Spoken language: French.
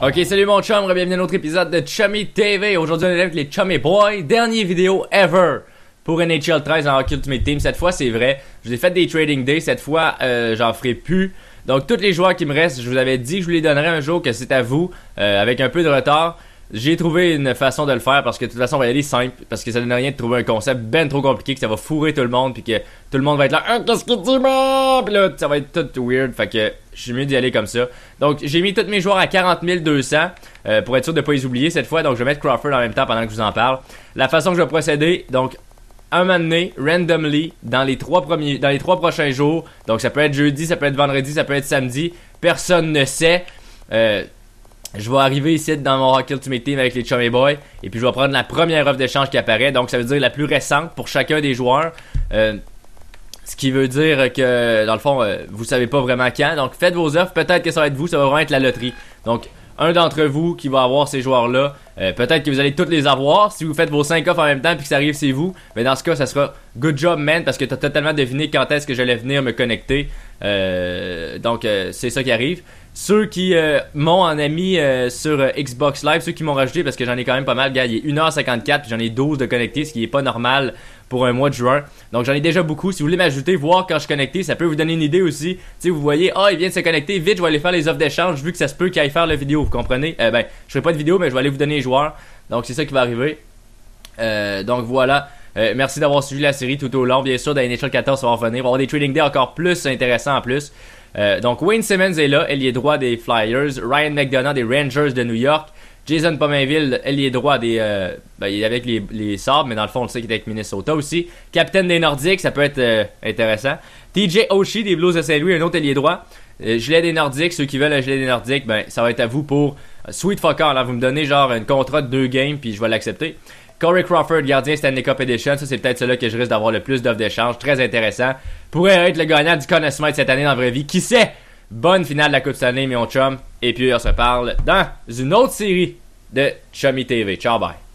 Ok, salut mon chum, bienvenue à notre épisode de Chummy TV. Aujourd'hui, on est avec les Chummy Boys. Dernière vidéo ever pour NHL 13 en Hockey Ultimate Team. Cette fois, c'est vrai. Je vous ai fait des trading days. Cette fois, euh, j'en ferai plus. Donc, tous les joueurs qui me restent, je vous avais dit que je vous les donnerai un jour, que c'est à vous, euh, avec un peu de retard. J'ai trouvé une façon de le faire parce que de toute façon, on va y aller simple. Parce que ça donne rien de trouver un concept ben trop compliqué que ça va fourrer tout le monde. Puis que tout le monde va être là, ah, qu'est-ce que tu moi Puis là, ça va être tout weird. Fait que je suis mieux d'y aller comme ça. Donc, j'ai mis tous mes joueurs à 40 200 euh, pour être sûr de ne pas les oublier cette fois. Donc, je vais mettre Crawford en même temps pendant que je vous en parle. La façon que je vais procéder, donc, un moment randomly, dans les trois premiers, dans les trois prochains jours. Donc, ça peut être jeudi, ça peut être vendredi, ça peut être samedi. Personne ne sait. Euh, je vais arriver ici dans mon Rock Ultimate Team avec les Chummy Boys et puis je vais prendre la première offre d'échange qui apparaît. Donc ça veut dire la plus récente pour chacun des joueurs. Euh, ce qui veut dire que dans le fond, euh, vous savez pas vraiment quand. Donc faites vos offres. Peut-être que ça va être vous, ça va vraiment être la loterie. Donc un d'entre vous qui va avoir ces joueurs-là. Euh, peut-être que vous allez toutes les avoir. Si vous faites vos 5 offres en même temps puis que ça arrive, c'est vous. Mais dans ce cas, ça sera good job, man, parce que tu as totalement deviné quand est-ce que j'allais venir me connecter. Euh, donc, euh, c'est ça qui arrive. Ceux qui euh, m'ont en ami euh, sur Xbox Live, ceux qui m'ont rajouté, parce que j'en ai quand même pas mal, gars, il est 1h54, j'en ai 12 de connectés, ce qui est pas normal pour un mois de juin. Donc j'en ai déjà beaucoup. Si vous voulez m'ajouter, voir quand je suis ça peut vous donner une idée aussi. Si vous voyez, ah, oh, il vient de se connecter, vite, je vais aller faire les offres d'échange vu que ça se peut qu'il aille faire la vidéo, vous comprenez? ben, je ferai pas de vidéo, mais je vais aller vous donner les joueurs. Donc c'est ça qui va arriver. donc voilà. merci d'avoir suivi la série tout au long. Bien sûr, dans 14, ça va revenir. On va avoir des trading Day encore plus intéressants en plus. Euh, donc Wayne Simmons est là, ailier droit des Flyers, Ryan McDonough des Rangers de New York, Jason Pominville, est droit des... Euh, ben, il est avec les, les Sabres, mais dans le fond, on sait qu'il est avec Minnesota aussi. Capitaine des Nordiques, ça peut être euh, intéressant. TJ Oshie des Blues de Saint-Louis, un autre ailier droit. gilet des Nordiques, ceux qui veulent un gilet des Nordiques, ben, ça va être à vous pour... Sweet fucker, hein. là, vous me donnez genre un contrat de deux games, puis je vais l'accepter. Corey Crawford, gardien Stanley Cup Edition. Ça, c'est peut-être celui que je risque d'avoir le plus d'offres d'échange. Très intéressant. Pourrait être le gagnant du connaissement de cette année dans la vraie vie. Qui sait? Bonne finale de la Coupe Stanley, mon chum. Et puis, on se parle dans une autre série de Chummy TV. Ciao, bye.